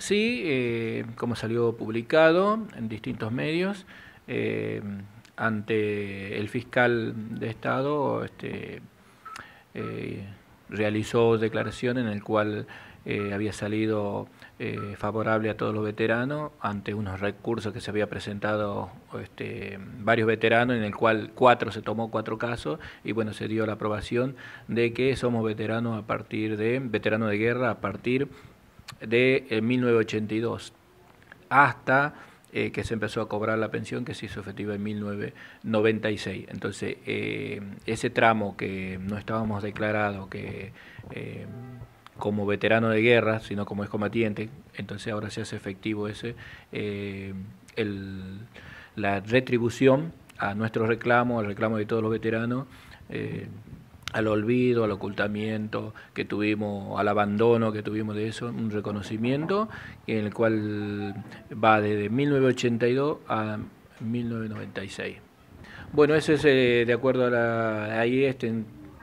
Sí, eh, como salió publicado en distintos medios, eh, ante el fiscal de Estado este, eh, realizó declaración en el cual había salido favorable a todos los veteranos ante unos recursos que se había presentado este, varios veteranos, en el cual cuatro se tomó cuatro casos y bueno, se dio la aprobación de que somos veteranos a partir de, veteranos de guerra a partir de 1982 eh, hasta eh, que se empezó a cobrar la pensión que se hizo efectiva en 1996. Entonces, eh, ese tramo que no estábamos declarado que como veterano de guerra, sino como excombatiente, entonces ahora se hace efectivo ese la retribución a nuestro reclamo, al reclamo de todos los veteranos al olvido, al ocultamiento que tuvimos, al abandono que tuvimos de eso, un reconocimiento en el cual va desde 1982 a 1996. Bueno, eso es eh, de acuerdo a la ahí este,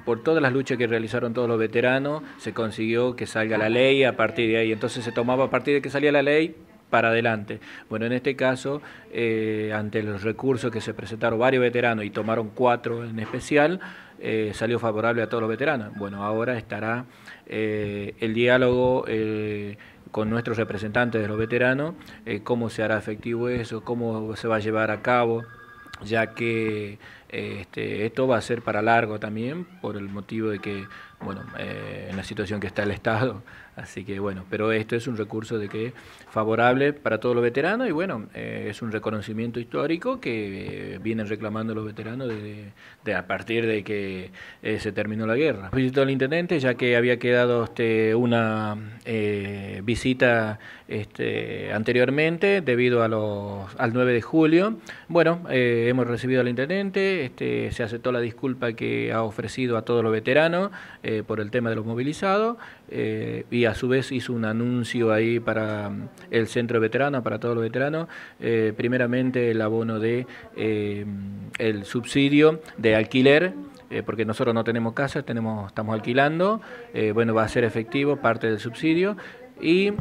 por todas las luchas que realizaron todos los veteranos, se consiguió que salga la ley a partir de ahí. Entonces se tomaba a partir de que salía la ley, para adelante. Bueno, en este caso, eh, ante los recursos que se presentaron varios veteranos y tomaron cuatro en especial, eh, salió favorable a todos los veteranos. Bueno, ahora estará eh, el diálogo con nuestros representantes de los veteranos, cómo se hará efectivo eso, cómo se va a llevar a cabo, ya que este, esto va a ser para largo también, por el motivo de que, bueno, eh, en la situación que está el Estado. Así que, bueno, pero esto es un recurso de que favorable para todos los veteranos y, bueno, eh, es un reconocimiento histórico que eh, vienen reclamando los veteranos desde, de, a partir de que se terminó la guerra. Visitó al intendente, ya que había quedado este, una visita este, anteriormente debido a los, al 9 de julio. Bueno, hemos recibido al intendente. Este, se aceptó la disculpa que ha ofrecido a todos los veteranos eh, por el tema de los movilizados eh, y a su vez hizo un anuncio ahí para mm, el centro veterano, para todos los veteranos, eh, primeramente el abono de el subsidio de alquiler porque nosotros no tenemos casa, tenemos, estamos alquilando, bueno, va a ser efectivo parte del subsidio y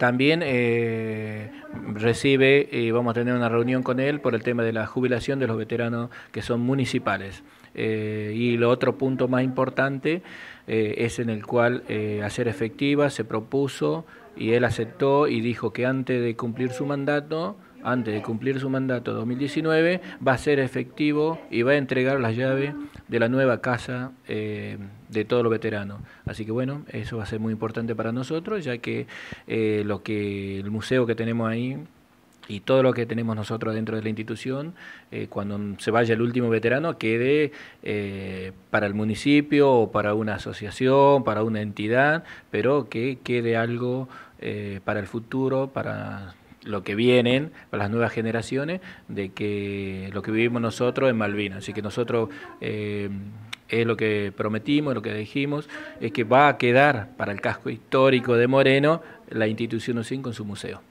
también eh, recibe, y eh, vamos a tener una reunión con él por el tema de la jubilación de los veteranos que son municipales. Eh, y lo otro punto más importante es en el cual hacer efectiva se propuso y él aceptó y dijo que antes de cumplir su mandato antes de cumplir su mandato 2019, va a ser efectivo y va a entregar las llaves de la nueva casa eh, de todos los veteranos. Así que bueno, eso va a ser muy importante para nosotros, ya que eh, lo que el museo que tenemos ahí y todo lo que tenemos nosotros dentro de la institución, eh, cuando se vaya el último veterano, quede para el municipio o para una asociación, para una entidad, pero que quede algo para el futuro, para lo que vienen, para las nuevas generaciones, de que lo que vivimos nosotros en Malvinas. Así que nosotros eh, es lo que prometimos, lo que dijimos, es que va a quedar para el casco histórico de Moreno la institución OSIN con su museo.